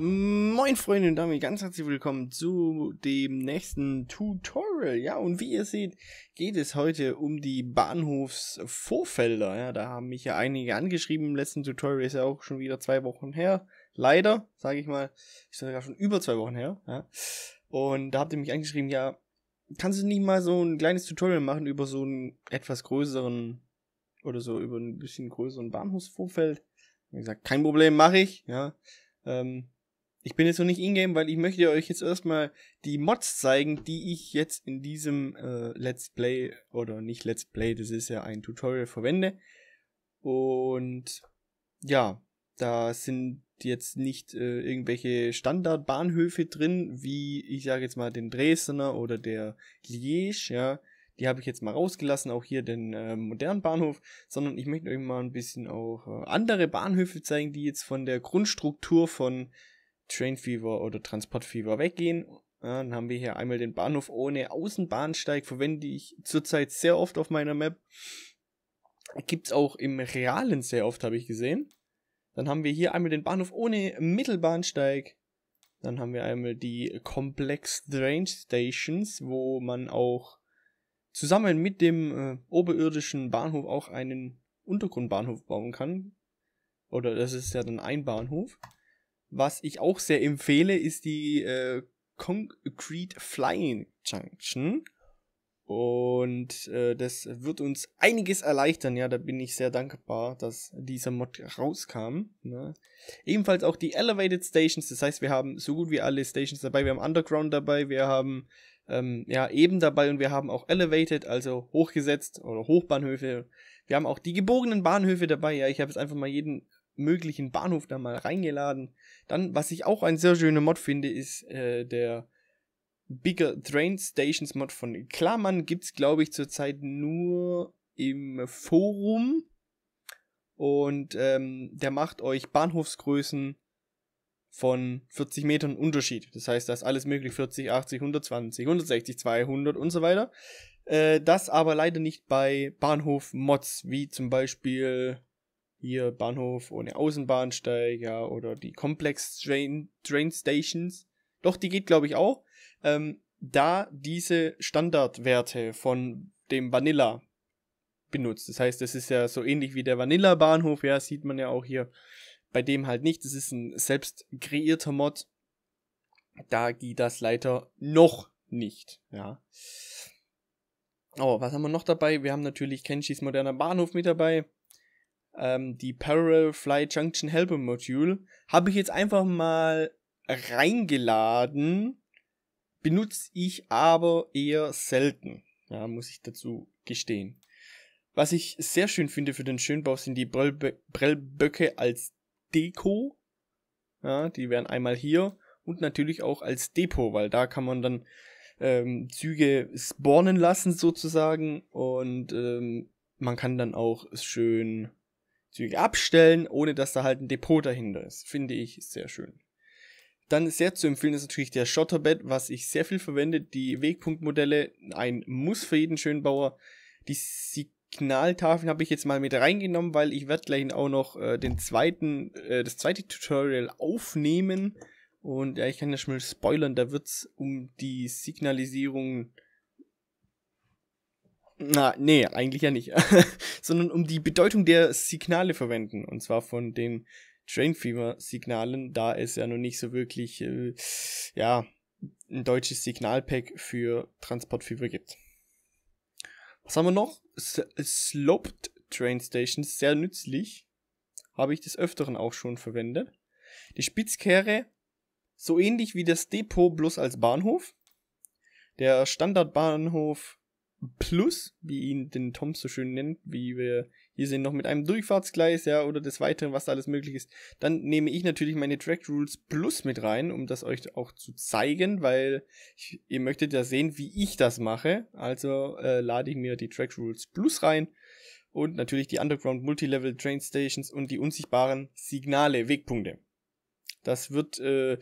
Moin Freunde und damit ganz herzlich willkommen zu dem nächsten Tutorial. Ja, und wie ihr seht, geht es heute um die Bahnhofsvorfelder. Ja, da haben mich ja einige angeschrieben. Im letzten Tutorial ist ja auch schon wieder zwei Wochen her. Leider, sage ich mal, ist ja schon über zwei Wochen her. Ja. Und da habt ihr mich angeschrieben, ja, kannst du nicht mal so ein kleines Tutorial machen über so einen etwas größeren oder so über ein bisschen größeren Bahnhofsvorfeld? Wie gesagt, kein Problem, mache ich. Ja. Ähm, ich bin jetzt noch nicht in-game, weil ich möchte euch jetzt erstmal die Mods zeigen, die ich jetzt in diesem äh, Let's Play oder nicht Let's Play, das ist ja ein Tutorial verwende. Und ja, da sind jetzt nicht äh, irgendwelche Standardbahnhöfe drin, wie ich sage jetzt mal den Dresdner oder der Liege, ja. Die habe ich jetzt mal rausgelassen, auch hier den äh, modernen Bahnhof, sondern ich möchte euch mal ein bisschen auch äh, andere Bahnhöfe zeigen, die jetzt von der Grundstruktur von Train Fever oder Transport Fever weggehen. Ja, dann haben wir hier einmal den Bahnhof ohne Außenbahnsteig, verwende ich zurzeit sehr oft auf meiner Map. Gibt es auch im Realen sehr oft, habe ich gesehen. Dann haben wir hier einmal den Bahnhof ohne Mittelbahnsteig. Dann haben wir einmal die Complex Drain Stations, wo man auch zusammen mit dem äh, oberirdischen Bahnhof auch einen Untergrundbahnhof bauen kann. Oder das ist ja dann ein Bahnhof. Was ich auch sehr empfehle, ist die äh, Concrete Flying Junction. Und äh, das wird uns einiges erleichtern. Ja, da bin ich sehr dankbar, dass dieser Mod rauskam. Ne? Ebenfalls auch die Elevated Stations. Das heißt, wir haben so gut wie alle Stations dabei. Wir haben Underground dabei, wir haben ähm, ja eben dabei und wir haben auch Elevated, also hochgesetzt oder Hochbahnhöfe. Wir haben auch die gebogenen Bahnhöfe dabei. Ja, ich habe jetzt einfach mal jeden möglichen Bahnhof da mal reingeladen. Dann, was ich auch ein sehr schöner Mod finde, ist äh, der Bigger Train Stations Mod von Klarmann. es, glaube ich, zurzeit nur im Forum. Und ähm, der macht euch Bahnhofsgrößen von 40 Metern Unterschied. Das heißt, da ist alles möglich, 40, 80, 120, 160, 200 und so weiter. Äh, das aber leider nicht bei Bahnhof-Mods, wie zum Beispiel hier Bahnhof ohne Außenbahnsteig, ja, oder die Complex Train, Train Stations. Doch, die geht, glaube ich, auch. Ähm, da diese Standardwerte von dem Vanilla benutzt. Das heißt, das ist ja so ähnlich wie der Vanilla-Bahnhof, ja, sieht man ja auch hier. Bei dem halt nicht. Das ist ein selbst kreierter Mod. Da geht das leider noch nicht, ja. Oh, was haben wir noch dabei? Wir haben natürlich Kenshis moderner Bahnhof mit dabei ähm, die Parallel Fly Junction Helper Module, habe ich jetzt einfach mal reingeladen, benutze ich aber eher selten, ja, muss ich dazu gestehen. Was ich sehr schön finde für den Schönbau sind die Brellbe Brellböcke als Deko. Ja, die wären einmal hier und natürlich auch als Depot, weil da kann man dann ähm, Züge spawnen lassen sozusagen und ähm, man kann dann auch schön Züge abstellen, ohne dass da halt ein Depot dahinter ist. Finde ich sehr schön. Dann sehr zu empfehlen ist natürlich der Schotterbett, was ich sehr viel verwende. Die Wegpunktmodelle, ein Muss für jeden Schönbauer. Die Signaltafeln habe ich jetzt mal mit reingenommen, weil ich werde gleich auch noch äh, den zweiten, äh, das zweite Tutorial aufnehmen. Und ja, ich kann ja schon mal spoilern, da wird es um die Signalisierung na, nee, eigentlich ja nicht. Sondern um die Bedeutung der Signale verwenden. Und zwar von den Train Fever Signalen, da es ja noch nicht so wirklich, äh, ja, ein deutsches Signalpack für Transportfieber gibt. Was haben wir noch? S Sloped Train Stations, sehr nützlich. Habe ich des Öfteren auch schon verwendet. Die Spitzkehre, so ähnlich wie das Depot, bloß als Bahnhof. Der Standardbahnhof Plus, wie ihn den Tom so schön nennt, wie wir hier sehen, noch mit einem Durchfahrtsgleis, ja, oder des Weiteren, was da alles möglich ist. Dann nehme ich natürlich meine Track Rules Plus mit rein, um das euch auch zu zeigen, weil ich, ihr möchtet ja sehen, wie ich das mache. Also äh, lade ich mir die Track Rules Plus rein und natürlich die Underground Multilevel Train Stations und die unsichtbaren Signale, Wegpunkte. Das wird äh,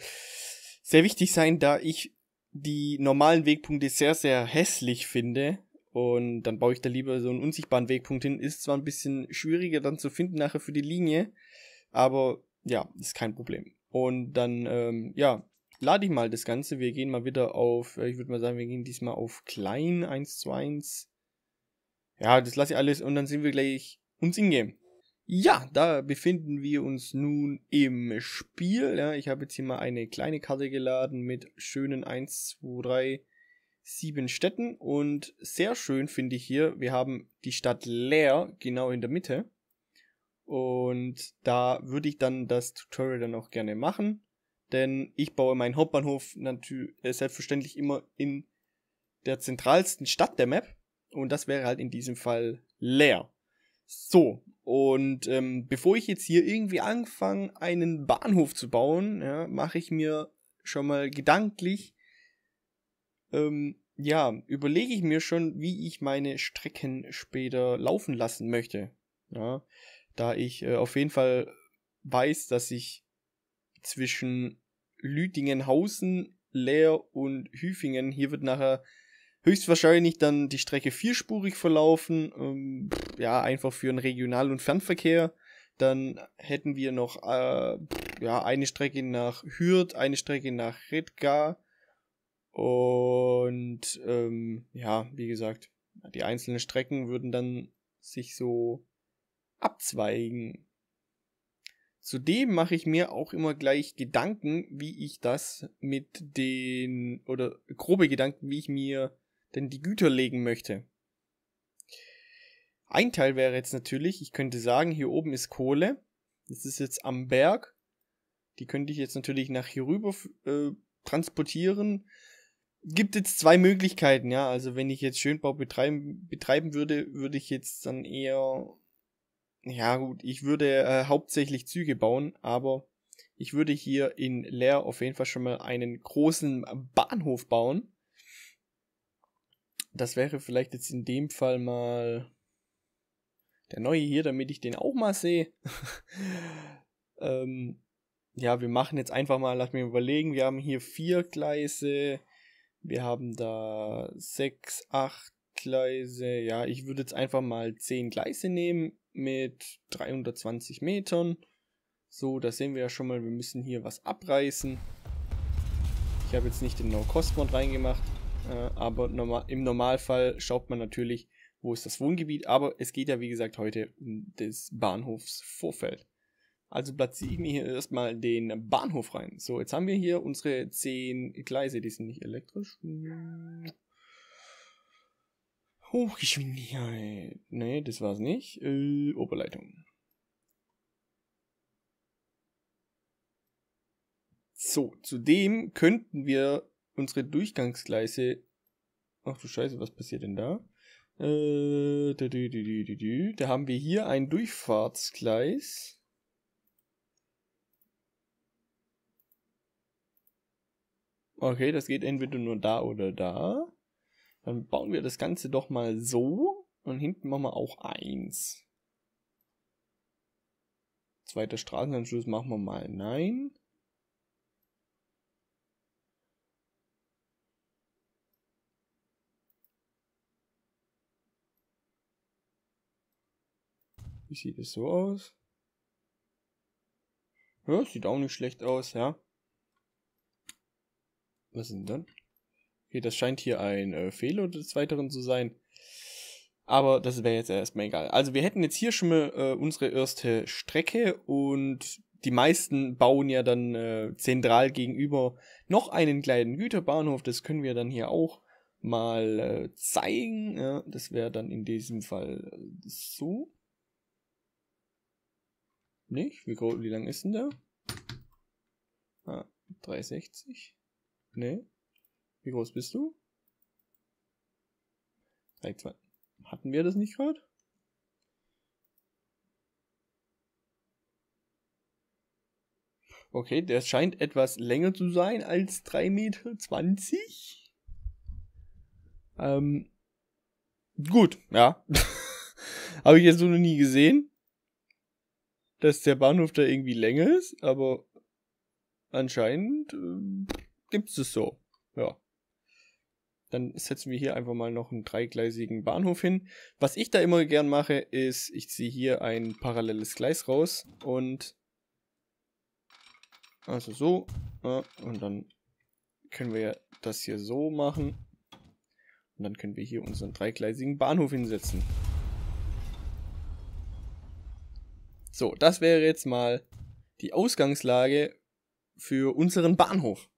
sehr wichtig sein, da ich die normalen Wegpunkte sehr, sehr hässlich finde und dann baue ich da lieber so einen unsichtbaren Wegpunkt hin. Ist zwar ein bisschen schwieriger dann zu finden nachher für die Linie, aber ja, ist kein Problem. Und dann, ähm, ja, lade ich mal das Ganze. Wir gehen mal wieder auf, äh, ich würde mal sagen, wir gehen diesmal auf klein 1 zu 1. Ja, das lasse ich alles und dann sind wir gleich uns in-game. Ja, da befinden wir uns nun im Spiel. Ja, ich habe jetzt hier mal eine kleine Karte geladen mit schönen 1, 2, 3, sieben Städten und sehr schön finde ich hier, wir haben die Stadt Leer genau in der Mitte. Und da würde ich dann das Tutorial dann auch gerne machen, denn ich baue meinen Hauptbahnhof natürlich äh, selbstverständlich immer in der zentralsten Stadt der Map und das wäre halt in diesem Fall Leer. So, und ähm, bevor ich jetzt hier irgendwie anfange, einen Bahnhof zu bauen, ja, mache ich mir schon mal gedanklich ähm, ja, überlege ich mir schon, wie ich meine Strecken später laufen lassen möchte. Ja, da ich äh, auf jeden Fall weiß, dass ich zwischen Lüdingenhausen, Leer und Hüfingen, hier wird nachher höchstwahrscheinlich dann die Strecke vierspurig verlaufen, ähm, ja, einfach für den Regional- und Fernverkehr. Dann hätten wir noch äh, ja, eine Strecke nach Hürth, eine Strecke nach Redgar, und ähm, ja, wie gesagt, die einzelnen Strecken würden dann sich so abzweigen. Zudem mache ich mir auch immer gleich Gedanken, wie ich das mit den, oder grobe Gedanken, wie ich mir denn die Güter legen möchte. Ein Teil wäre jetzt natürlich, ich könnte sagen, hier oben ist Kohle, das ist jetzt am Berg, die könnte ich jetzt natürlich nach hier rüber äh, transportieren gibt jetzt zwei Möglichkeiten, ja. Also wenn ich jetzt Schönbau betreiben, betreiben würde, würde ich jetzt dann eher, ja gut, ich würde äh, hauptsächlich Züge bauen, aber ich würde hier in Leer auf jeden Fall schon mal einen großen Bahnhof bauen. Das wäre vielleicht jetzt in dem Fall mal der neue hier, damit ich den auch mal sehe. ähm, ja, wir machen jetzt einfach mal, lass mich überlegen, wir haben hier vier Gleise, wir haben da sechs, acht Gleise. Ja, ich würde jetzt einfach mal zehn Gleise nehmen mit 320 Metern. So, da sehen wir ja schon mal, wir müssen hier was abreißen. Ich habe jetzt nicht den No-Cost-Mod reingemacht, äh, aber normal, im Normalfall schaut man natürlich, wo ist das Wohngebiet. Aber es geht ja, wie gesagt, heute um das Bahnhofsvorfeld. Also platzieren wir hier erstmal den Bahnhof rein. So, jetzt haben wir hier unsere zehn Gleise, die sind nicht elektrisch. Hochgeschwindigkeit. Nee, das war's nicht. Äh, Oberleitung. So, zudem könnten wir unsere Durchgangsgleise. Ach du Scheiße, was passiert denn da? Äh, da haben wir hier ein Durchfahrtsgleis. Okay, das geht entweder nur da oder da. Dann bauen wir das Ganze doch mal so. Und hinten machen wir auch eins. Zweiter Straßenanschluss machen wir mal nein. Wie sieht es so aus? Ja, sieht auch nicht schlecht aus, ja. Was denn dann? Okay, das scheint hier ein äh, Fehler des Weiteren zu sein. Aber das wäre jetzt erstmal egal. Also wir hätten jetzt hier schon mal äh, unsere erste Strecke und die meisten bauen ja dann äh, zentral gegenüber noch einen kleinen Güterbahnhof. Das können wir dann hier auch mal äh, zeigen. Ja, das wäre dann in diesem Fall äh, so. Nicht? Wie, wie lang ist denn der? Ah, 360. Nee. Wie groß bist du? 3,20. Hatten wir das nicht gerade? Okay, der scheint etwas länger zu sein als 3,20 Meter. Ähm, gut, ja. Habe ich jetzt so noch nie gesehen, dass der Bahnhof da irgendwie länger ist, aber anscheinend. Äh, gibt es so. Ja. Dann setzen wir hier einfach mal noch einen dreigleisigen Bahnhof hin. Was ich da immer gern mache, ist, ich ziehe hier ein paralleles Gleis raus und also so. Ja, und dann können wir das hier so machen. Und dann können wir hier unseren dreigleisigen Bahnhof hinsetzen. So, das wäre jetzt mal die Ausgangslage für unseren Bahnhof.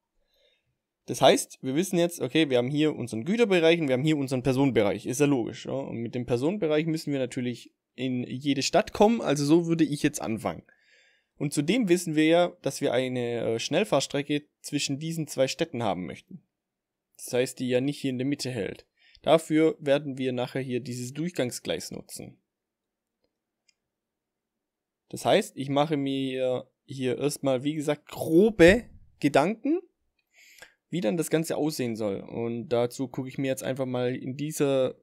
Das heißt, wir wissen jetzt, okay, wir haben hier unseren Güterbereich und wir haben hier unseren Personenbereich. Ist ja logisch. Ja? Und mit dem Personenbereich müssen wir natürlich in jede Stadt kommen. Also so würde ich jetzt anfangen. Und zudem wissen wir ja, dass wir eine äh, Schnellfahrstrecke zwischen diesen zwei Städten haben möchten. Das heißt, die ja nicht hier in der Mitte hält. Dafür werden wir nachher hier dieses Durchgangsgleis nutzen. Das heißt, ich mache mir hier erstmal, wie gesagt, grobe Gedanken wie dann das Ganze aussehen soll. Und dazu gucke ich mir jetzt einfach mal in dieser,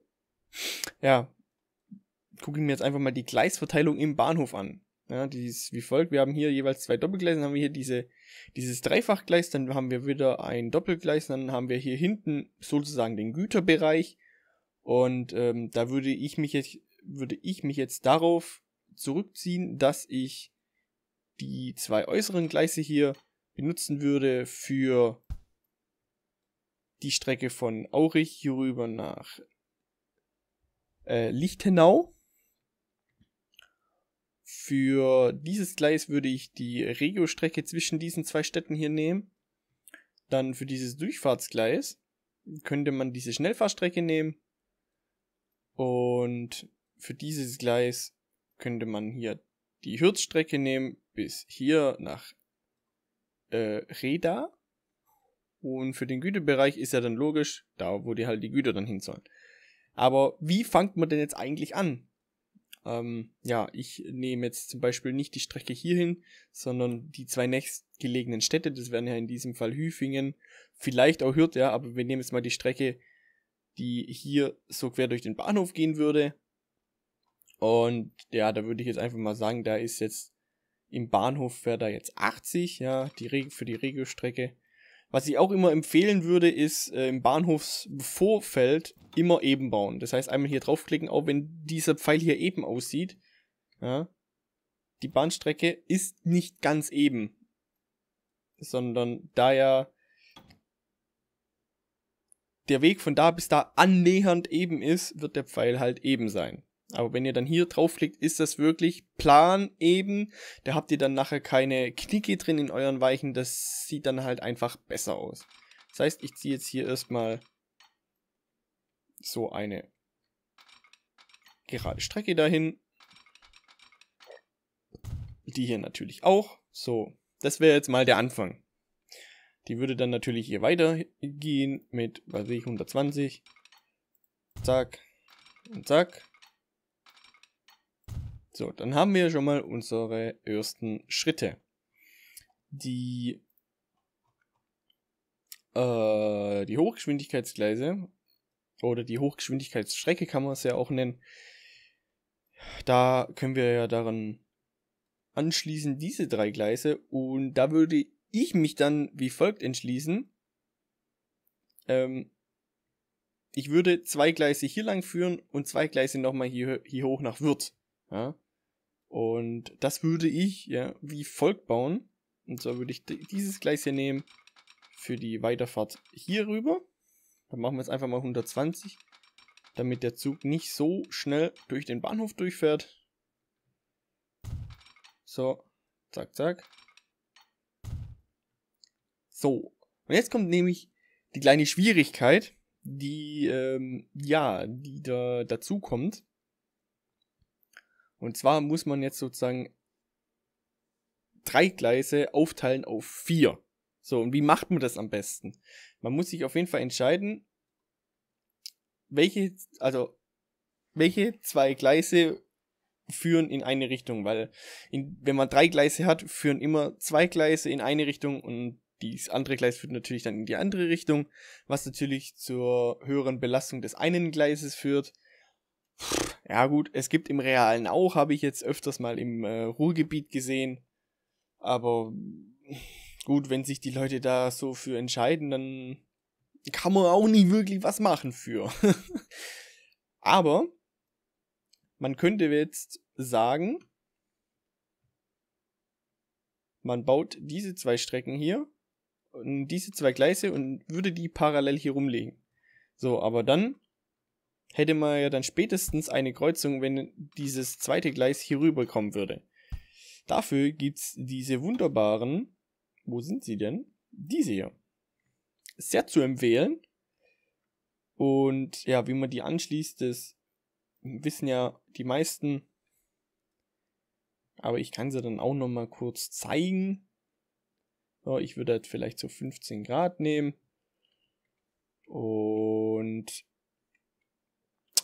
ja, gucke ich mir jetzt einfach mal die Gleisverteilung im Bahnhof an. Ja, die ist wie folgt. Wir haben hier jeweils zwei Doppelgleise, dann haben wir hier diese, dieses Dreifachgleis, dann haben wir wieder ein Doppelgleis, dann haben wir hier hinten sozusagen den Güterbereich. Und ähm, da würde ich mich jetzt, würde ich mich jetzt darauf zurückziehen, dass ich die zwei äußeren Gleise hier benutzen würde für die Strecke von Aurich hierüber nach äh, Lichtenau. Für dieses Gleis würde ich die Regio-Strecke zwischen diesen zwei Städten hier nehmen. Dann für dieses Durchfahrtsgleis könnte man diese Schnellfahrstrecke nehmen. Und für dieses Gleis könnte man hier die Hürzstrecke nehmen bis hier nach äh, Reda. Und für den Güterbereich ist ja dann logisch, da wo die halt die Güter dann hin sollen. Aber wie fangt man denn jetzt eigentlich an? Ähm, ja, ich nehme jetzt zum Beispiel nicht die Strecke hierhin, sondern die zwei nächstgelegenen Städte, das wären ja in diesem Fall Hüfingen, vielleicht auch Hürth, ja, aber wir nehmen jetzt mal die Strecke, die hier so quer durch den Bahnhof gehen würde. Und ja, da würde ich jetzt einfach mal sagen, da ist jetzt im Bahnhof wäre da jetzt 80, ja, die Reg für die Regiostrecke. Was ich auch immer empfehlen würde, ist äh, im Bahnhofsvorfeld immer eben bauen. Das heißt, einmal hier draufklicken, auch wenn dieser Pfeil hier eben aussieht. Ja, die Bahnstrecke ist nicht ganz eben, sondern da ja der Weg von da bis da annähernd eben ist, wird der Pfeil halt eben sein. Aber wenn ihr dann hier draufklickt, ist das wirklich plan eben. Da habt ihr dann nachher keine Knicke drin in euren Weichen. Das sieht dann halt einfach besser aus. Das heißt, ich ziehe jetzt hier erstmal so eine gerade Strecke dahin. Die hier natürlich auch. So, das wäre jetzt mal der Anfang. Die würde dann natürlich hier weitergehen mit, was ich, 120. Zack und zack. So, dann haben wir schon mal unsere ersten Schritte. Die, äh, die Hochgeschwindigkeitsgleise oder die Hochgeschwindigkeitsstrecke kann man es ja auch nennen. Da können wir ja daran anschließen, diese drei Gleise. Und da würde ich mich dann wie folgt entschließen. Ähm, ich würde zwei Gleise hier lang führen und zwei Gleise nochmal hier, hier hoch nach Würth. Ja? Und das würde ich ja wie folgt bauen. Und zwar würde ich dieses Gleis hier nehmen für die Weiterfahrt hier rüber. Dann machen wir jetzt einfach mal 120, damit der Zug nicht so schnell durch den Bahnhof durchfährt. So, zack, zack. So, und jetzt kommt nämlich die kleine Schwierigkeit, die, ähm, ja, die da dazu kommt. Und zwar muss man jetzt sozusagen drei Gleise aufteilen auf vier. So, und wie macht man das am besten? Man muss sich auf jeden Fall entscheiden, welche, also, welche zwei Gleise führen in eine Richtung, weil in, wenn man drei Gleise hat, führen immer zwei Gleise in eine Richtung und das andere Gleis führt natürlich dann in die andere Richtung, was natürlich zur höheren Belastung des einen Gleises führt. Ja gut, es gibt im Realen auch, habe ich jetzt öfters mal im äh, Ruhrgebiet gesehen. Aber gut, wenn sich die Leute da so für entscheiden, dann kann man auch nie wirklich was machen für. Aber man könnte jetzt sagen, man baut diese zwei Strecken hier und diese zwei Gleise und würde die parallel hier rumlegen. So, aber dann hätte man ja dann spätestens eine Kreuzung, wenn dieses zweite Gleis hier rüberkommen würde. Dafür gibt es diese wunderbaren, wo sind sie denn? Diese hier. Sehr zu empfehlen. Und ja, wie man die anschließt, das wissen ja die meisten. Aber ich kann sie dann auch nochmal kurz zeigen. So, ich würde das halt vielleicht so 15 Grad nehmen. Und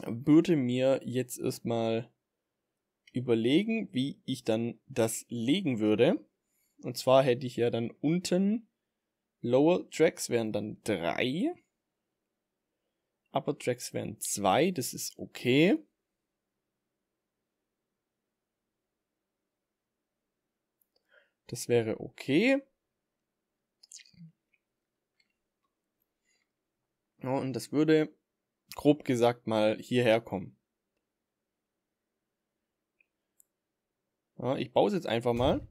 würde mir jetzt erstmal überlegen, wie ich dann das legen würde. Und zwar hätte ich ja dann unten Lower Tracks wären dann drei. Upper Tracks wären zwei, das ist okay. Das wäre okay. und das würde grob gesagt mal hierher kommen. Ja, ich baue es jetzt einfach mal.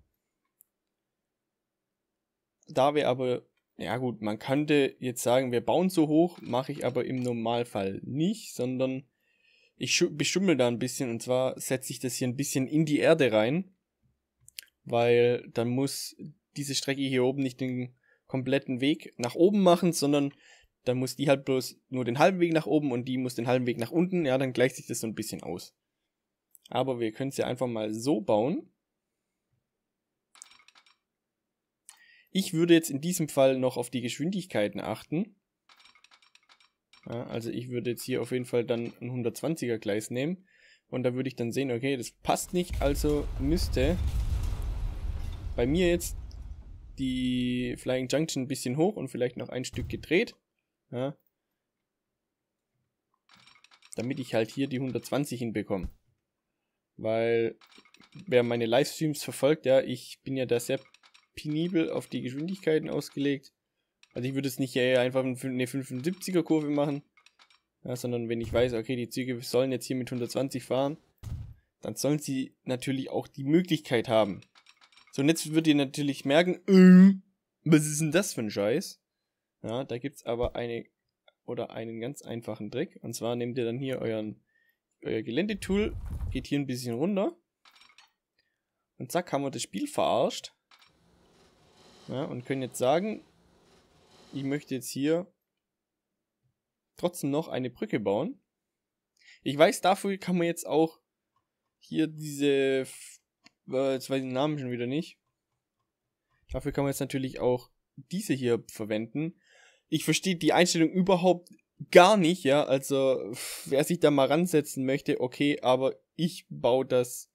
Da wir aber, ja gut, man könnte jetzt sagen, wir bauen so hoch, mache ich aber im Normalfall nicht, sondern ich beschummel da ein bisschen und zwar setze ich das hier ein bisschen in die Erde rein, weil dann muss diese Strecke hier oben nicht den kompletten Weg nach oben machen, sondern dann muss die halt bloß nur den halben Weg nach oben und die muss den halben Weg nach unten, ja, dann gleicht sich das so ein bisschen aus. Aber wir können es ja einfach mal so bauen. Ich würde jetzt in diesem Fall noch auf die Geschwindigkeiten achten. Ja, also ich würde jetzt hier auf jeden Fall dann ein 120er Gleis nehmen. Und da würde ich dann sehen, okay, das passt nicht, also müsste bei mir jetzt die Flying Junction ein bisschen hoch und vielleicht noch ein Stück gedreht. Ja? Damit ich halt hier die 120 hinbekomme. Weil, wer meine Livestreams verfolgt, ja, ich bin ja da sehr penibel auf die Geschwindigkeiten ausgelegt. Also ich würde es nicht einfach eine 75er Kurve machen, ja, sondern wenn ich weiß, okay, die Züge sollen jetzt hier mit 120 fahren, dann sollen sie natürlich auch die Möglichkeit haben. So, und jetzt würdet ihr natürlich merken, äh, was ist denn das für ein Scheiß? Ja, da gibt's aber eine oder einen ganz einfachen Trick. Und zwar nehmt ihr dann hier euren, euer Geländetool, geht hier ein bisschen runter. Und zack, haben wir das Spiel verarscht. Ja, und können jetzt sagen, ich möchte jetzt hier trotzdem noch eine Brücke bauen. Ich weiß, dafür kann man jetzt auch hier diese, äh, jetzt weiß ich den Namen schon wieder nicht. Dafür kann man jetzt natürlich auch diese hier verwenden. Ich verstehe die Einstellung überhaupt gar nicht, ja. Also, wer sich da mal ransetzen möchte, okay, aber ich baue das,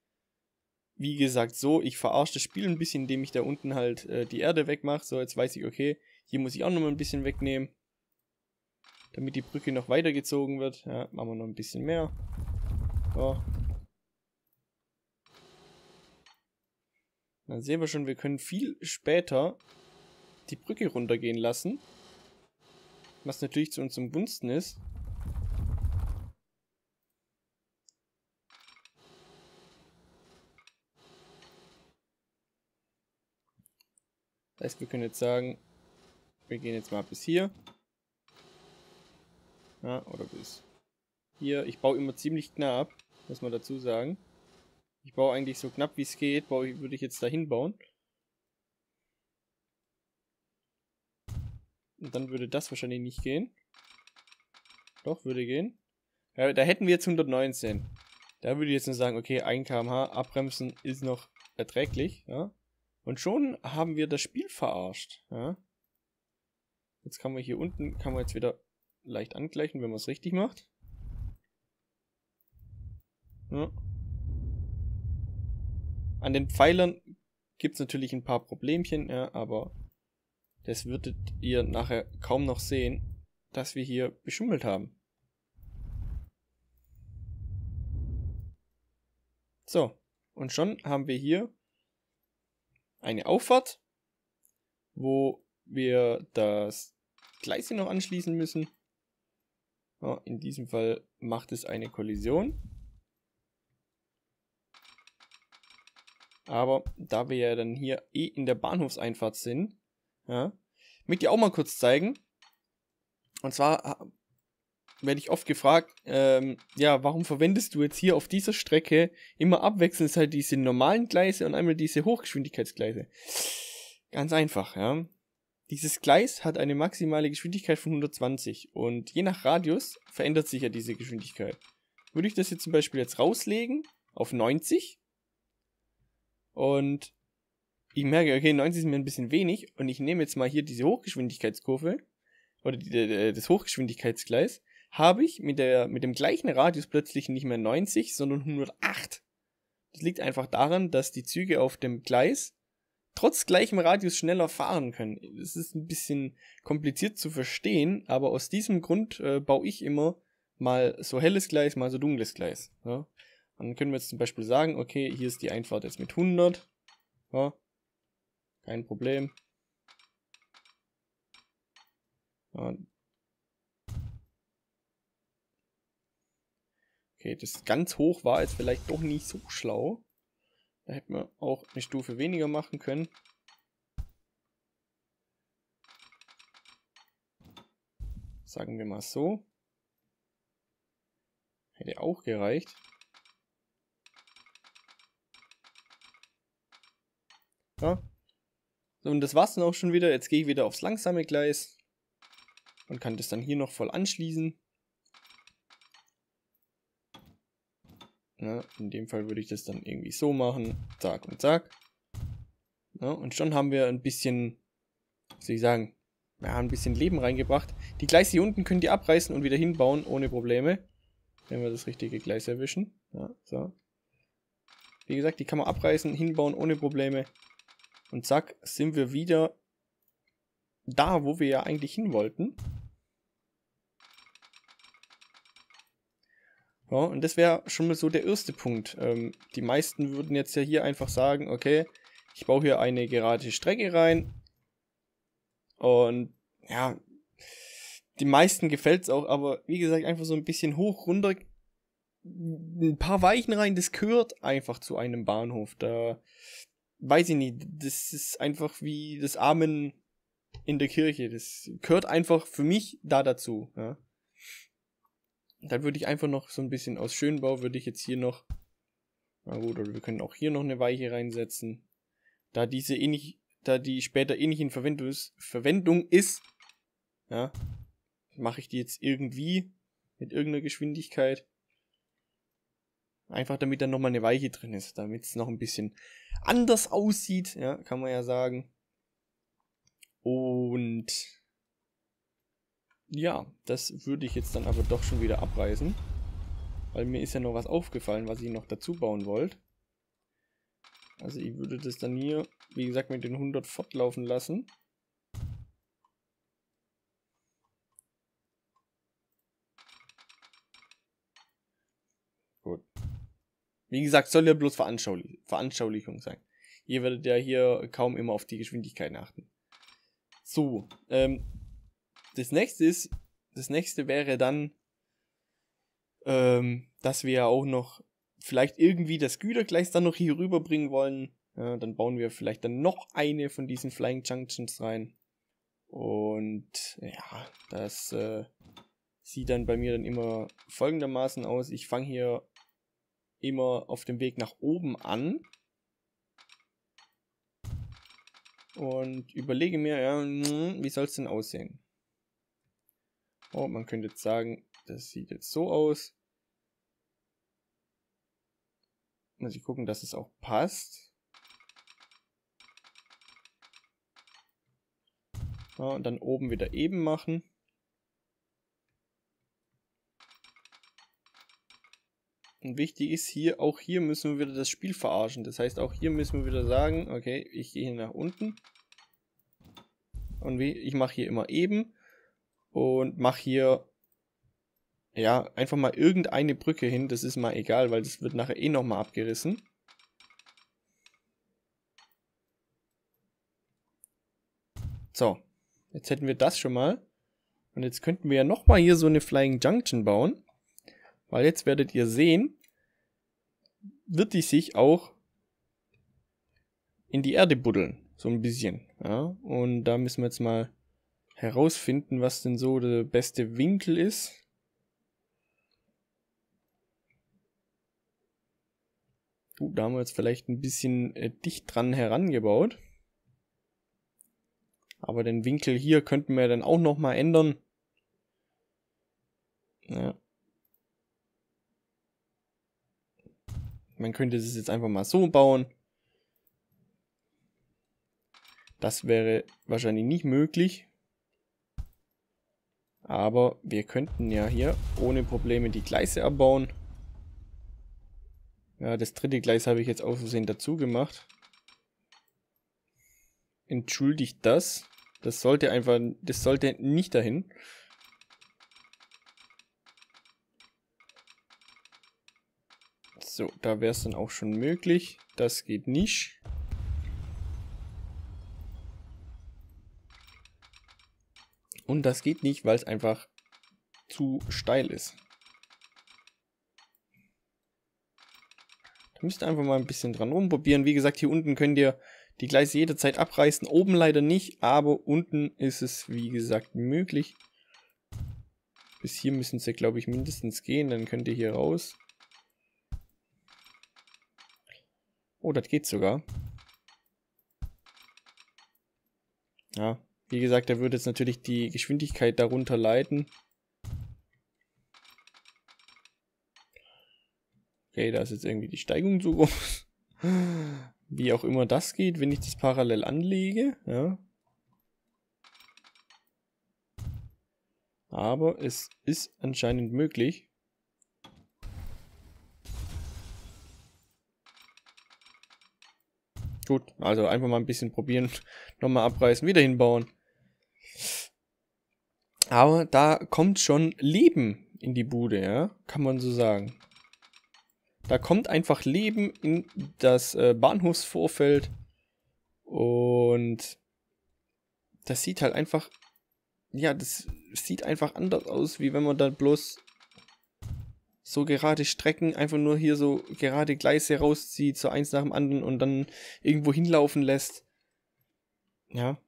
wie gesagt, so. Ich verarsche das Spiel ein bisschen, indem ich da unten halt äh, die Erde wegmache. So, jetzt weiß ich, okay, hier muss ich auch nochmal ein bisschen wegnehmen. Damit die Brücke noch weitergezogen wird. Ja, machen wir noch ein bisschen mehr. So. Dann sehen wir schon, wir können viel später die Brücke runtergehen lassen. Was natürlich zu unserem Gunsten ist. Das heißt, wir können jetzt sagen, wir gehen jetzt mal bis hier. Ja, oder bis hier. Ich baue immer ziemlich knapp, muss man dazu sagen. Ich baue eigentlich so knapp wie es geht, baue, würde ich jetzt dahin bauen. Dann würde das wahrscheinlich nicht gehen. Doch, würde gehen. Ja, da hätten wir jetzt 119. Da würde ich jetzt nur sagen, okay, 1 kmh abbremsen ist noch erträglich. Ja? Und schon haben wir das Spiel verarscht. Ja? Jetzt kann man hier unten, kann man jetzt wieder leicht angleichen, wenn man es richtig macht. Ja. An den Pfeilern gibt es natürlich ein paar Problemchen, ja, aber das würdet ihr nachher kaum noch sehen, dass wir hier beschummelt haben. So, und schon haben wir hier eine Auffahrt, wo wir das Gleis noch anschließen müssen. Ja, in diesem Fall macht es eine Kollision. Aber da wir ja dann hier eh in der Bahnhofseinfahrt sind, ja. Möchte dir auch mal kurz zeigen. Und zwar werde ich oft gefragt, ähm, ja, warum verwendest du jetzt hier auf dieser Strecke immer abwechselnd halt diese normalen Gleise und einmal diese Hochgeschwindigkeitsgleise? Ganz einfach, ja. Dieses Gleis hat eine maximale Geschwindigkeit von 120 und je nach Radius verändert sich ja diese Geschwindigkeit. Würde ich das jetzt zum Beispiel jetzt rauslegen auf 90 und ich merke, okay, 90 ist mir ein bisschen wenig und ich nehme jetzt mal hier diese Hochgeschwindigkeitskurve oder die, die, äh, das Hochgeschwindigkeitsgleis, habe ich mit, der, mit dem gleichen Radius plötzlich nicht mehr 90, sondern 108. Das liegt einfach daran, dass die Züge auf dem Gleis trotz gleichem Radius schneller fahren können. Es ist ein bisschen kompliziert zu verstehen, aber aus diesem Grund äh, baue ich immer mal so helles Gleis, mal so dunkles Gleis. Ja? Dann können wir jetzt zum Beispiel sagen, okay, hier ist die Einfahrt jetzt mit 100. Ja? Kein Problem. Okay, das ganz hoch war jetzt vielleicht doch nicht so schlau. Da hätten wir auch eine Stufe weniger machen können. Sagen wir mal so. Hätte auch gereicht. Ja, und das war's dann auch schon wieder. Jetzt gehe ich wieder aufs langsame Gleis und kann das dann hier noch voll anschließen. Na, in dem Fall würde ich das dann irgendwie so machen. Zack und zack. Na, und schon haben wir ein bisschen, was soll ich sagen, ja, ein bisschen Leben reingebracht. Die Gleise hier unten können die abreißen und wieder hinbauen, ohne Probleme. Wenn wir das richtige Gleis erwischen. Ja, so. Wie gesagt, die kann man abreißen, hinbauen, ohne Probleme. Und zack, sind wir wieder da, wo wir ja eigentlich hin wollten. Ja, und das wäre schon mal so der erste Punkt. Ähm, die meisten würden jetzt ja hier einfach sagen, okay, ich baue hier eine gerade Strecke rein. Und ja, die meisten gefällt es auch, aber wie gesagt, einfach so ein bisschen hoch, runter, ein paar Weichen rein, das gehört einfach zu einem Bahnhof. Da, weiß ich nicht, das ist einfach wie das Amen in der Kirche. Das gehört einfach für mich da dazu. Ja. Dann würde ich einfach noch so ein bisschen aus Schönbau, würde ich jetzt hier noch, na gut, oder wir können auch hier noch eine Weiche reinsetzen. Da diese eh nicht, da die später eh nicht in Verwendung ist, Verwendung ist ja, mache ich die jetzt irgendwie mit irgendeiner Geschwindigkeit. Einfach damit da nochmal eine Weiche drin ist, damit es noch ein bisschen anders aussieht, ja, kann man ja sagen. Und ja, das würde ich jetzt dann aber doch schon wieder abreißen. Weil mir ist ja noch was aufgefallen, was ich noch dazu bauen wollte. Also ich würde das dann hier, wie gesagt, mit den 100 fortlaufen lassen. Wie gesagt, soll ja bloß Veranschaulich Veranschaulichung sein. Ihr werdet ja hier kaum immer auf die Geschwindigkeiten achten. So, ähm, das nächste ist, das nächste wäre dann, ähm, dass wir ja auch noch vielleicht irgendwie das Gütergleis dann noch hier rüberbringen wollen. Ja, dann bauen wir vielleicht dann noch eine von diesen Flying Junctions rein. Und ja, das äh, sieht dann bei mir dann immer folgendermaßen aus. Ich fange hier immer auf dem Weg nach oben an. Und überlege mir, ja, hm, wie soll es denn aussehen? Oh, man könnte jetzt sagen, das sieht jetzt so aus. Muss ich gucken, dass es auch passt. Ja, und dann oben wieder eben machen. beachten. Wichtig ist hier, auch hier müssen wir wieder das Spiel verarschen. Das heißt, auch hier müssen wir wieder sagen, okay, ich gehe hier nach unten. Und wie, ich mache hier immer eben. Und mache hier, ja, einfach mal irgendeine Brücke hin. Das ist mal egal, weil das wird nachher eh nochmal abgerissen. So, jetzt hätten wir das schon mal. Und jetzt könnten wir ja nochmal hier so eine Flying Junction bauen. Weil jetzt werdet ihr sehen, wird die sich auch in die Erde buddeln. So ein bisschen. Ja? Und da müssen wir jetzt mal herausfinden, was denn so der beste Winkel ist. Gut, da haben wir jetzt vielleicht ein bisschen äh, dicht dran herangebaut. Aber den Winkel hier könnten wir dann auch nochmal ändern. Ja. Man könnte es jetzt einfach mal so bauen. Das wäre wahrscheinlich nicht möglich. Aber wir könnten ja hier ohne Probleme die Gleise abbauen. Ja, das dritte Gleis habe ich jetzt aus Versehen dazu gemacht. Entschuldigt das. Das sollte einfach, das sollte nicht dahin. So, da wäre es dann auch schon möglich. Das geht nicht. Und das geht nicht, weil es einfach zu steil ist. Da müsst ihr einfach mal ein bisschen dran rumprobieren. Wie gesagt, hier unten könnt ihr die Gleise jederzeit abreißen. Oben leider nicht, aber unten ist es, wie gesagt, möglich. Bis hier müssen sie, glaube ich, mindestens gehen. Dann könnt ihr hier raus. Oh, das geht sogar. Ja, wie gesagt, da würde jetzt natürlich die Geschwindigkeit darunter leiten. Okay, da ist jetzt irgendwie die Steigung so groß. Wie auch immer das geht, wenn ich das parallel anlege. Ja. Aber es ist anscheinend möglich. Gut, also einfach mal ein bisschen probieren, nochmal abreißen, wieder hinbauen. Aber da kommt schon Leben in die Bude, ja, kann man so sagen. Da kommt einfach Leben in das äh, Bahnhofsvorfeld und das sieht halt einfach, ja, das sieht einfach anders aus, wie wenn man da bloß so gerade Strecken einfach nur hier so gerade Gleise rauszieht, so eins nach dem anderen und dann irgendwo hinlaufen lässt. Ja.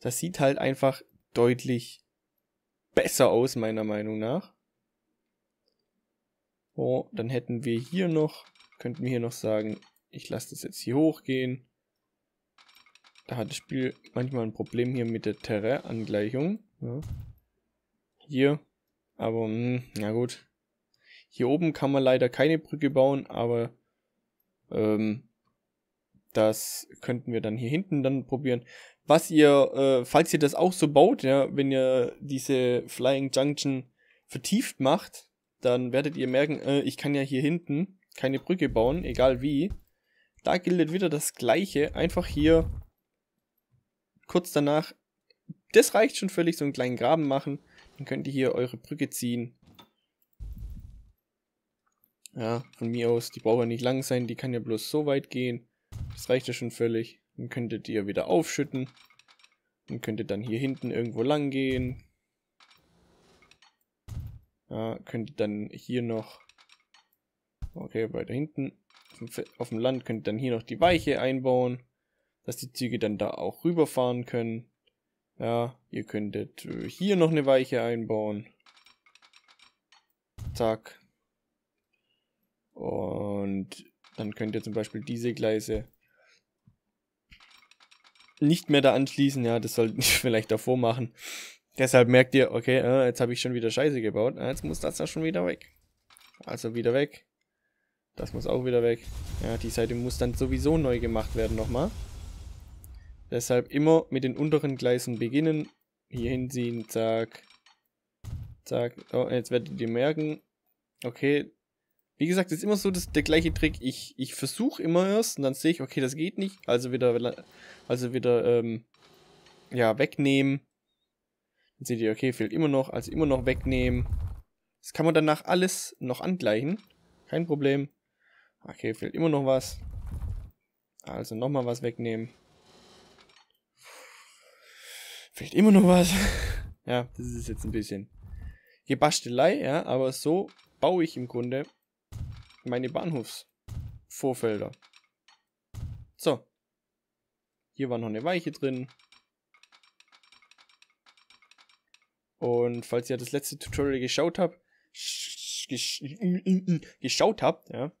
Das sieht halt einfach deutlich besser aus, meiner Meinung nach. Oh, dann hätten wir hier noch, könnten wir hier noch sagen, ich lasse das jetzt hier hochgehen. Da hat das Spiel manchmal ein Problem hier mit der Terrain-Angleichung. Ja. Hier aber, mh, hm, na gut. Hier oben kann man leider keine Brücke bauen, aber ähm, das könnten wir dann hier hinten dann probieren. Was ihr, äh, falls ihr das auch so baut, ja, wenn ihr diese Flying Junction vertieft macht, dann werdet ihr merken, äh, ich kann ja hier hinten keine Brücke bauen, egal wie. Da gilt wieder das gleiche, einfach hier kurz danach, das reicht schon völlig, so einen kleinen Graben machen dann könnt ihr hier eure Brücke ziehen. Ja, von mir aus, die braucht ja nicht lang sein, die kann ja bloß so weit gehen. Das reicht ja schon völlig. Dann könntet ihr wieder aufschütten. Und könntet dann hier hinten irgendwo lang gehen. Ja, könntet dann hier noch... Okay, weiter hinten. Auf dem, Land könnt ihr dann hier noch die Weiche einbauen. Dass die Züge dann da auch rüberfahren können. Ja, ihr könntet äh, hier noch eine Weiche einbauen. Zack. Und dann könnt ihr zum Beispiel diese Gleise nicht mehr da anschließen. Ja, das sollten wir vielleicht davor machen. Deshalb merkt ihr, okay, äh, jetzt habe ich schon wieder Scheiße gebaut. Jetzt muss das da schon wieder weg. Also wieder weg. Das muss auch wieder weg. Ja, die Seite muss dann sowieso neu gemacht werden nochmal. Deshalb immer mit den unteren Gleisen beginnen. Hier hinziehen, zack. Zack. Oh, jetzt werdet ihr merken. Okay. Wie gesagt, ist immer so das, der gleiche Trick. Ich, ich versuche immer erst und dann sehe ich, okay, das geht nicht. Also wieder, also wieder, ähm, ja, wegnehmen. Dann seht ihr, okay, fehlt immer noch, also immer noch wegnehmen. Das kann man danach alles noch angleichen. Kein Problem. Okay, fehlt immer noch was. Also nochmal was wegnehmen fehlt immer noch was. ja, das ist jetzt ein bisschen Gebastelei, ja, aber so baue ich im Grunde meine Bahnhofsvorfelder. So. Hier war noch eine Weiche drin. Und falls ihr das letzte Tutorial geschaut habt, mm, mm, mm, geschaut habt, ja,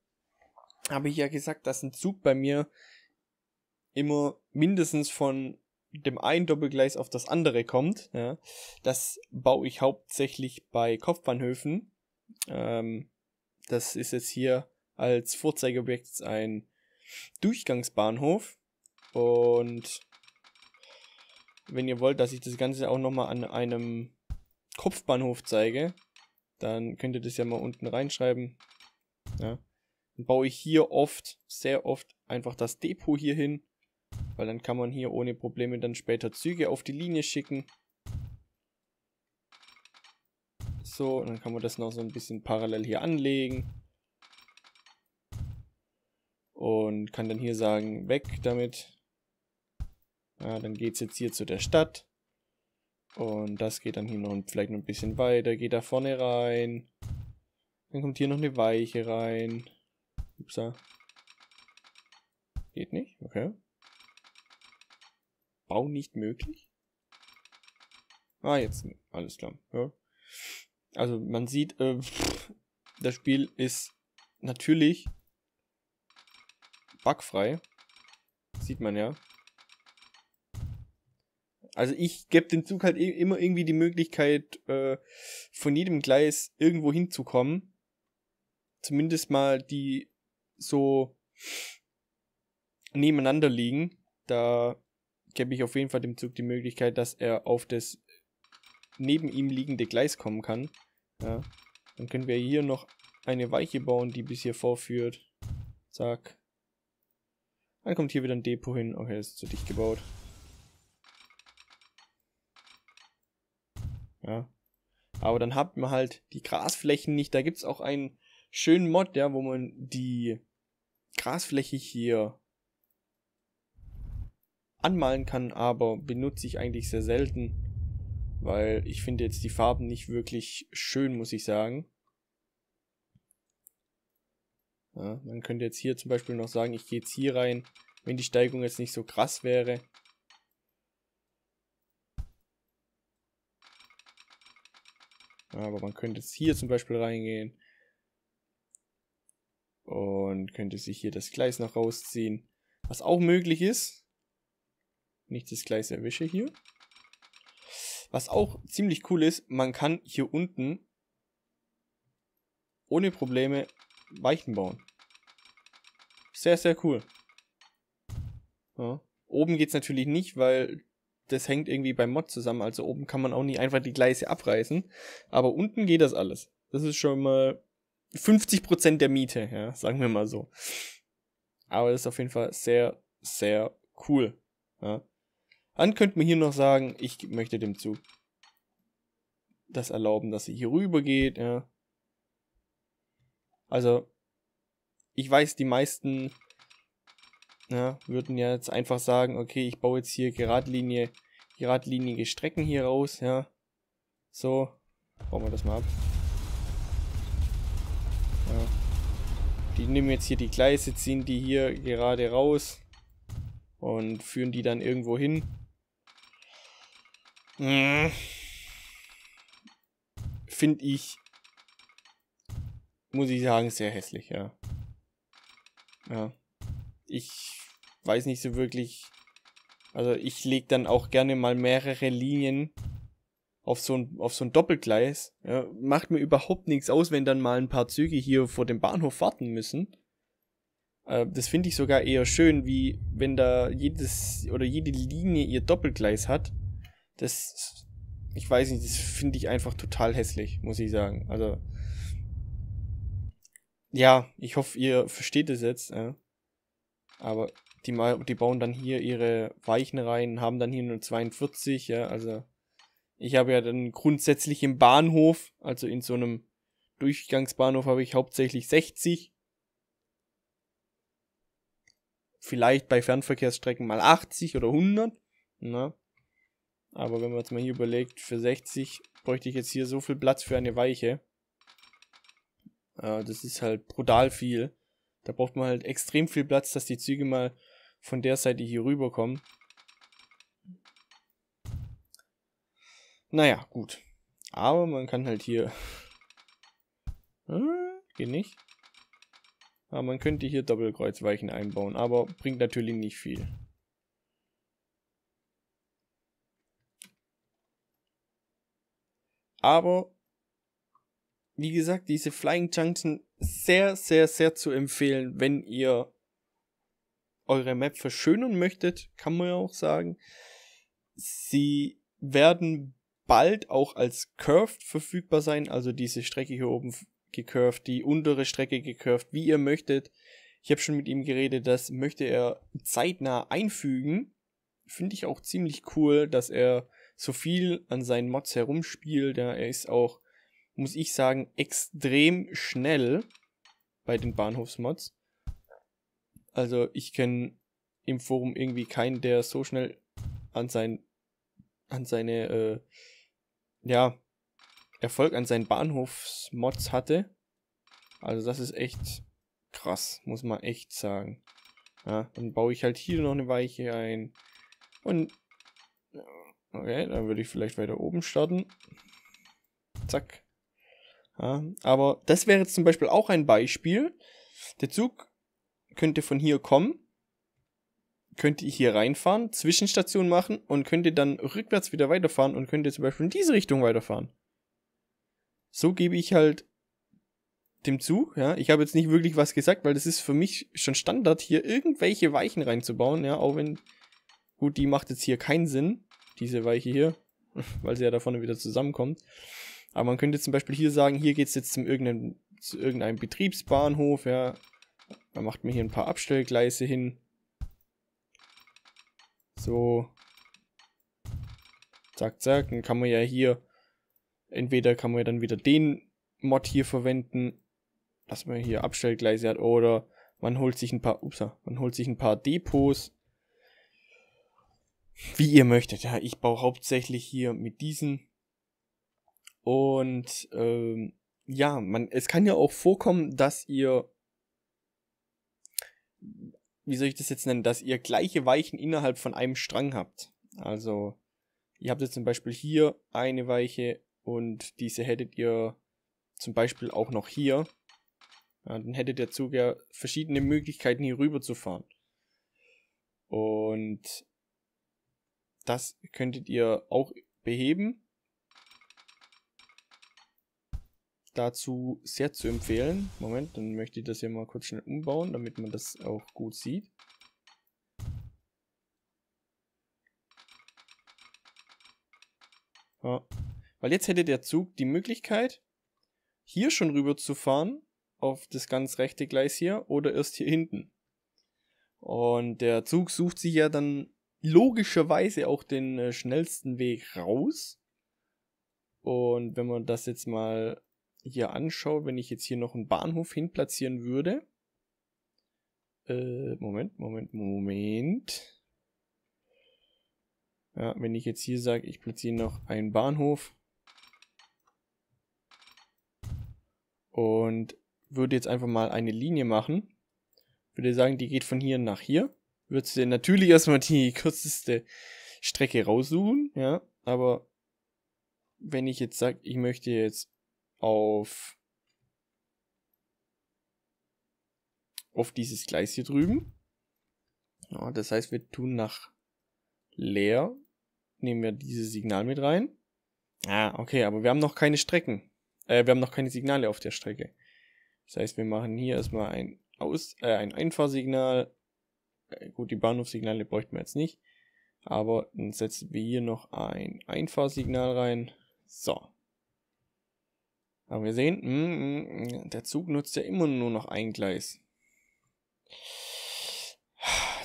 habe ich ja gesagt, dass ein Zug bei mir immer mindestens von dem einen Doppelgleis auf das andere kommt. Ja. Das baue ich hauptsächlich bei Kopfbahnhöfen. Ähm, das ist jetzt hier als Vorzeigeobjekt ein Durchgangsbahnhof. Und wenn ihr wollt, dass ich das Ganze auch nochmal an einem Kopfbahnhof zeige, dann könnt ihr das ja mal unten reinschreiben. Ja. Dann baue ich hier oft, sehr oft, einfach das Depot hier hin weil dann kann man hier ohne Probleme dann später Züge auf die Linie schicken. So, dann kann man das noch so ein bisschen parallel hier anlegen. Und kann dann hier sagen, weg damit. Ja, dann geht es jetzt hier zu der Stadt. Und das geht dann hier noch vielleicht noch ein bisschen weiter. Geht da vorne rein. Dann kommt hier noch eine Weiche rein. Upsa. Geht nicht? Okay. Bau nicht möglich? Ah, jetzt, alles klar. Ja. Also man sieht, äh, das Spiel ist natürlich bugfrei. Sieht man ja. Also ich gebe dem Zug halt e-, immer irgendwie die Möglichkeit, äh, von jedem Gleis irgendwo hinzukommen. Zumindest mal die so nebeneinander liegen. Da gebe ich auf jeden Fall dem Zug die Möglichkeit, dass er auf das neben ihm liegende Gleis kommen kann. Ja. Dann können wir hier noch eine Weiche bauen, die bis hier vorführt. Zack. Dann kommt hier wieder ein Depot hin. Okay, das ist zu dicht gebaut. Ja. Aber dann hat man halt die Grasflächen nicht. Da gibt es auch einen schönen Mod, ja, wo man die Grasfläche hier anmalen kann, aber benutze ich eigentlich sehr selten, weil ich finde jetzt die Farben nicht wirklich schön, muss ich sagen. Ja, man könnte jetzt hier zum Beispiel noch sagen, ich gehe jetzt hier rein, wenn die Steigung jetzt nicht so krass wäre. Aber man könnte jetzt hier zum Beispiel reingehen und könnte sich hier das Gleis noch rausziehen. Was auch möglich ist, nicht das gleich erwische hier. Was auch ziemlich cool ist, man kann hier unten ohne Probleme Weichen bauen. Sehr, sehr cool. Ja. Oben es natürlich nicht, weil das hängt irgendwie beim Mod zusammen. Also oben kann man auch nicht einfach die Gleise abreißen. Aber unten geht das alles. Das ist schon mal 50% der Miete, ja, sagen wir mal so. Aber das ist auf jeden Fall sehr, sehr cool. Ja. Dann könnte man hier noch sagen, ich möchte dem Zug das erlauben, dass sie hier rüber geht. Ja. Also, ich weiß, die meisten ja, würden jetzt einfach sagen, okay, ich baue jetzt hier geradlinie, geradlinige Strecken hier raus, ja. So, bauen wir das mal ab. Ja. Die nehmen jetzt hier die Gleise, ziehen die hier gerade raus und führen die dann irgendwo hin. Finde ich, muss ich sagen, sehr hässlich, ja. Ja. Ich weiß nicht so wirklich. Also ich lege dann auch gerne mal mehrere Linien auf so ein, auf so ein Doppelgleis. Ja. Macht mir überhaupt nichts aus, wenn dann mal ein paar Züge hier vor dem Bahnhof warten müssen äh, das finde ich sogar eher schön, wie wenn da jedes oder jede Linie ihr Doppelgleis hat das, ich weiß nicht, das finde ich einfach total hässlich, muss ich sagen. Also, ja, ich hoffe, ihr versteht es jetzt. Ja. Aber die, die bauen dann hier ihre Weichen rein, haben dann hier nur 42, ja, also. Ich habe ja dann grundsätzlich im Bahnhof, also in so einem Durchgangsbahnhof habe ich hauptsächlich 60. Vielleicht bei Fernverkehrsstrecken mal 80 oder 100. Na, ne. Aber wenn man jetzt mal hier überlegt, für 60 bräuchte ich jetzt hier so viel Platz für eine Weiche. Äh, das ist halt brutal viel. Da braucht man halt extrem viel Platz, dass die Züge mal von der Seite hier rüberkommen. Naja, gut. Aber man kann halt hier... Hm, geht nicht. Aber man könnte hier Doppelkreuzweichen einbauen, aber bringt natürlich nicht viel. Aber wie gesagt, diese Flying Junction sehr, sehr, sehr zu empfehlen, wenn ihr eure Map verschönern möchtet, kann man ja auch sagen. Sie werden bald auch als Curved verfügbar sein, also diese Strecke hier oben gecurved, die untere Strecke gecurved, wie ihr möchtet. Ich habe schon mit ihm geredet, das möchte er zeitnah einfügen. Finde ich auch ziemlich cool, dass er so viel an seinen Mods herumspielt. Ja, er ist auch, muss ich sagen, extrem schnell bei den Bahnhofsmods. Also ich kenne im Forum irgendwie keinen, der so schnell an sein, an seine, äh, ja, Erfolg an seinen Bahnhofsmods hatte. Also das ist echt krass, muss man echt sagen. Ja, dann baue ich halt hier noch eine Weiche ein. Und Okay, dann würde ich vielleicht weiter oben starten. Zack. Ja, aber das wäre jetzt zum Beispiel auch ein Beispiel. Der Zug könnte von hier kommen, könnte hier reinfahren, Zwischenstation machen und könnte dann rückwärts wieder weiterfahren und könnte zum Beispiel in diese Richtung weiterfahren. So gebe ich halt dem Zug, ja, ich habe jetzt nicht wirklich was gesagt, weil das ist für mich schon Standard, hier irgendwelche Weichen reinzubauen, ja, auch wenn, gut, die macht jetzt hier keinen Sinn, diese Weiche hier, weil sie ja da vorne wieder zusammenkommt. Aber man könnte zum Beispiel hier sagen, hier geht es jetzt zum irgendeinem, zu irgendeinem Betriebsbahnhof, ja. Man macht mir hier ein paar Abstellgleise hin. So. Zack, zack. Dann kann man ja hier, entweder kann man ja dann wieder den Mod hier verwenden, dass man hier Abstellgleise hat, oder man holt sich ein paar, upsa, man holt sich ein paar Depots wie ihr möchtet. Ja, ich baue hauptsächlich hier mit diesen. Und ähm, ja, man, es kann ja auch vorkommen, dass ihr, wie soll ich das jetzt nennen, dass ihr gleiche Weichen innerhalb von einem Strang habt. Also ihr habt jetzt zum Beispiel hier eine Weiche und diese hättet ihr zum Beispiel auch noch hier. Ja, dann hättet ihr Zug ja verschiedene Möglichkeiten hier rüber zu fahren. Und das könntet ihr auch beheben. Dazu sehr zu empfehlen. Moment, dann möchte ich das hier mal kurz schnell umbauen, damit man das auch gut sieht. Ja. Weil jetzt hätte der Zug die Möglichkeit, hier schon rüber zu fahren, auf das ganz rechte Gleis hier, oder erst hier hinten. Und der Zug sucht sich ja dann logischerweise auch den äh, schnellsten Weg raus. Und wenn man das jetzt mal hier anschaut, wenn ich jetzt hier noch einen Bahnhof hinplatzieren würde. Äh, Moment, Moment, Moment. Ja, wenn ich jetzt hier sage, ich platziere noch einen Bahnhof. Und würde jetzt einfach mal eine Linie machen. Würde sagen, die geht von hier nach hier würdest du natürlich erstmal die kürzeste Strecke raussuchen, ja, aber wenn ich jetzt sage, ich möchte jetzt auf auf dieses Gleis hier drüben. Ja, das heißt, wir tun nach leer, nehmen wir dieses Signal mit rein. Ah, okay, aber wir haben noch keine Strecken. Äh, wir haben noch keine Signale auf der Strecke. Das heißt, wir machen hier erstmal ein, Aus äh, ein Einfahrsignal, gut, die Bahnhofsignale bräuchten wir jetzt nicht. Aber dann setzen wir hier noch ein Einfahrsignal rein. So. Aber wir sehen, mm, mm, mm, der Zug nutzt ja immer nur noch ein Gleis.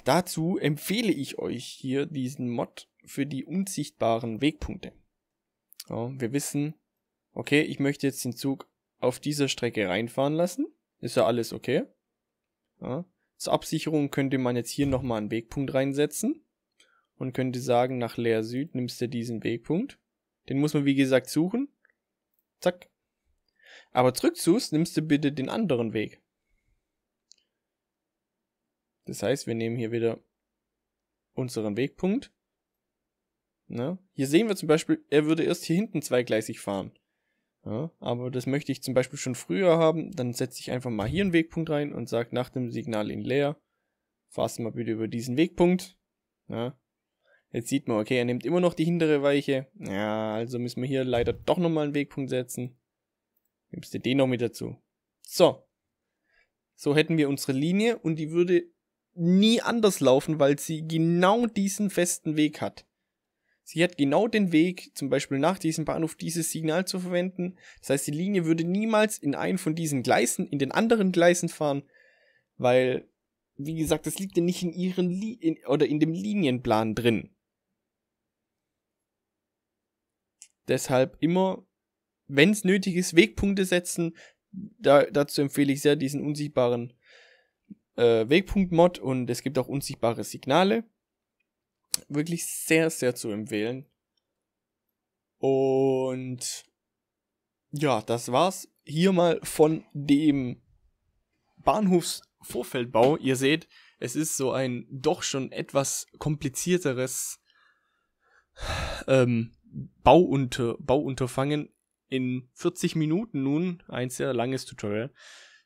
Dazu empfehle ich euch hier diesen Mod für die unsichtbaren Wegpunkte. Ja, wir wissen, okay, ich möchte jetzt den Zug auf dieser Strecke reinfahren lassen. Ist ja alles okay. Ja. Zur Absicherung könnte man jetzt hier nochmal einen Wegpunkt reinsetzen und könnte sagen, nach Leer Süd nimmst du diesen Wegpunkt. Den muss man wie gesagt suchen. Zack. Aber zurück suchst, nimmst du bitte den anderen Weg. Das heißt, wir nehmen hier wieder unseren Wegpunkt. Ne? Hier sehen wir zum Beispiel, er würde erst hier hinten zweigleisig fahren. Ja, aber das möchte ich zum Beispiel schon früher haben, dann setze ich einfach mal hier einen Wegpunkt rein und sage nach dem Signal in Layer, fass mal bitte über diesen Wegpunkt. Ja, jetzt sieht man, okay, er nimmt immer noch die hintere Weiche. Ja, also müssen wir hier leider doch nochmal einen Wegpunkt setzen. Nimmst du den noch mit dazu. So. So hätten wir unsere Linie und die würde nie anders laufen, weil sie genau diesen festen Weg hat. Sie hat genau den Weg, zum Beispiel nach diesem Bahnhof dieses Signal zu verwenden. Das heißt, die Linie würde niemals in einen von diesen Gleisen, in den anderen Gleisen fahren, weil, wie gesagt, das liegt ja nicht in ihren Li in, oder in dem Linienplan drin. Deshalb immer, wenn es nötig ist, Wegpunkte setzen. Da, dazu empfehle ich sehr diesen unsichtbaren äh, Wegpunkt-Mod und es gibt auch unsichtbare Signale wirklich sehr, sehr zu empfehlen. Und ja, das war's hier mal von dem Bahnhofsvorfeldbau. Ihr seht, es ist so ein doch schon etwas komplizierteres ähm, Bauunter Bauunterfangen in 40 Minuten nun. Ein sehr langes Tutorial.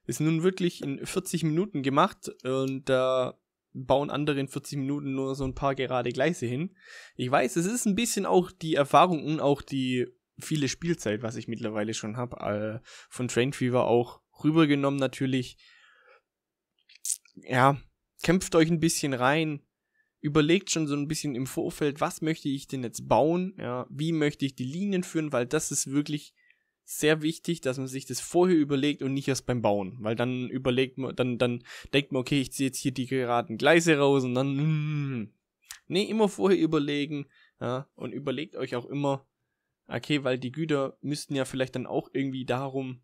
Ist nun wirklich in 40 Minuten gemacht und da bauen andere in 40 Minuten nur so ein paar gerade Gleise hin. Ich weiß, es ist ein bisschen auch die Erfahrung und auch die viele Spielzeit, was ich mittlerweile schon habe, äh, von Train Fever auch rübergenommen natürlich. Ja, kämpft euch ein bisschen rein, überlegt schon so ein bisschen im Vorfeld, was möchte ich denn jetzt bauen, ja, wie möchte ich die Linien führen, weil das ist wirklich sehr wichtig, dass man sich das vorher überlegt und nicht erst beim Bauen, weil dann überlegt man, dann, dann denkt man, okay, ich ziehe jetzt hier die geraden Gleise raus und dann, mm, nee, immer vorher überlegen ja, und überlegt euch auch immer, okay, weil die Güter müssten ja vielleicht dann auch irgendwie darum,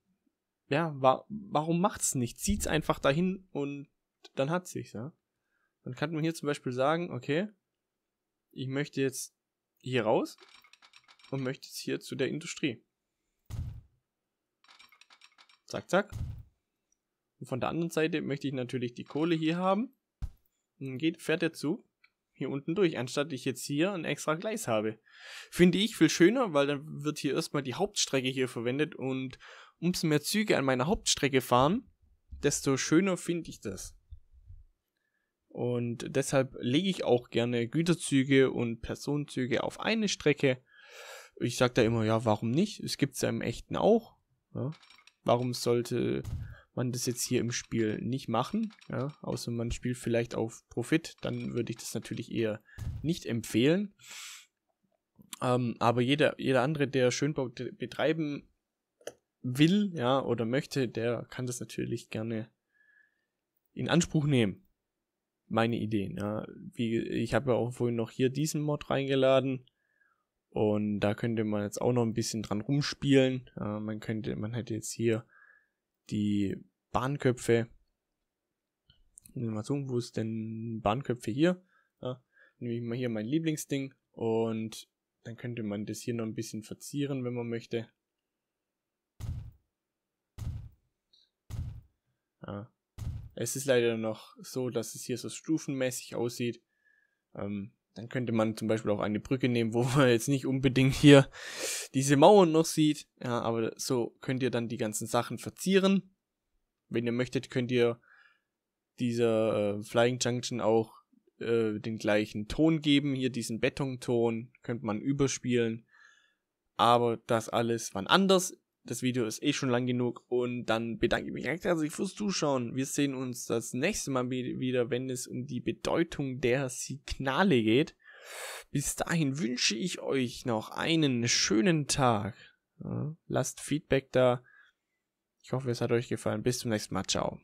ja, wa warum macht's nicht? Zieht's einfach dahin und dann hat sich's, ja. Dann kann man hier zum Beispiel sagen, okay, ich möchte jetzt hier raus und möchte jetzt hier zu der Industrie. Zack, zack. Und von der anderen Seite möchte ich natürlich die Kohle hier haben. Dann geht, fährt der Zug hier unten durch, anstatt ich jetzt hier ein extra Gleis habe. Finde ich viel schöner, weil dann wird hier erstmal die Hauptstrecke hier verwendet und umso mehr Züge an meiner Hauptstrecke fahren, desto schöner finde ich das. Und deshalb lege ich auch gerne Güterzüge und Personenzüge auf eine Strecke. Ich sage da immer, ja, warum nicht? Es gibt es ja im echten auch. Ja, warum sollte man das jetzt hier im Spiel nicht machen? Ja, außer man spielt vielleicht auf Profit, dann würde ich das natürlich eher nicht empfehlen. Ähm, aber jeder, jeder andere, der Schönbau betreiben will, ja, oder möchte, der kann das natürlich gerne in Anspruch nehmen. Meine Ideen, ja. Wie, ich habe ja auch vorhin noch hier diesen Mod reingeladen. Und da könnte man jetzt auch noch ein bisschen dran rumspielen. Äh, man könnte, man hätte jetzt hier die Bahnköpfe. Nehmen wir so, wo ist denn Bahnköpfe hier? Ja, nehme ich mal hier mein Lieblingsding und dann könnte man das hier noch ein bisschen verzieren, wenn man möchte. Ja. Es ist leider noch so, dass es hier so stufenmäßig aussieht. Ähm, dann könnte man zum Beispiel auch eine Brücke nehmen, wo man jetzt nicht unbedingt hier diese Mauern noch sieht. Ja, aber so könnt ihr dann die ganzen Sachen verzieren. Wenn ihr möchtet, könnt ihr dieser äh, Flying Junction auch äh, den gleichen Ton geben. Hier diesen Betonton könnte man überspielen. Aber das alles wann anders das Video ist eh schon lang genug und dann bedanke ich mich recht herzlich fürs Zuschauen. Wir sehen uns das nächste Mal wieder, wenn es um die Bedeutung der Signale geht. Bis dahin wünsche ich euch noch einen schönen Tag. Lasst Feedback da. Ich hoffe, es hat euch gefallen. Bis zum nächsten Mal. Ciao.